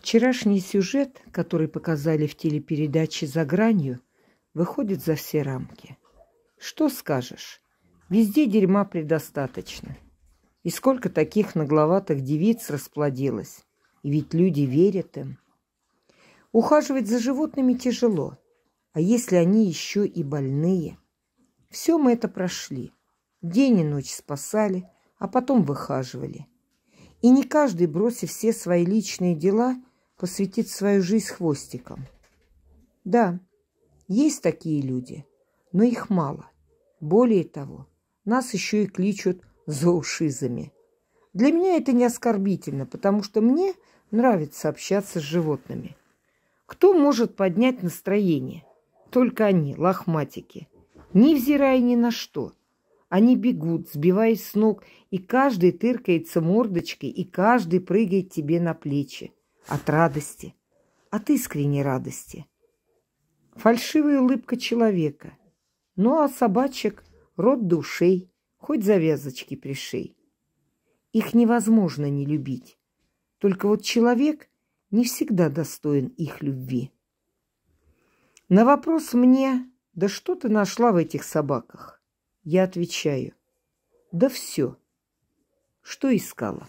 Вчерашний сюжет, который показали в телепередаче «За гранью», выходит за все рамки. Что скажешь? Везде дерьма предостаточно. И сколько таких нагловатых девиц расплодилось. И ведь люди верят им. Ухаживать за животными тяжело. А если они еще и больные? Все мы это прошли. День и ночь спасали, а потом выхаживали. И не каждый, бросив все свои личные дела – посвятить свою жизнь хвостикам. Да, есть такие люди, но их мало. Более того, нас еще и кличут зоушизами. Для меня это не оскорбительно, потому что мне нравится общаться с животными. Кто может поднять настроение? Только они, лохматики. Невзирая ни на что. Они бегут, сбиваясь с ног, и каждый тыркается мордочкой, и каждый прыгает тебе на плечи от радости, от искренней радости. Фальшивая улыбка человека, ну а собачек рот душей, хоть завязочки пришей. Их невозможно не любить, только вот человек не всегда достоин их любви. На вопрос мне, да что ты нашла в этих собаках? Я отвечаю, да все, что искала.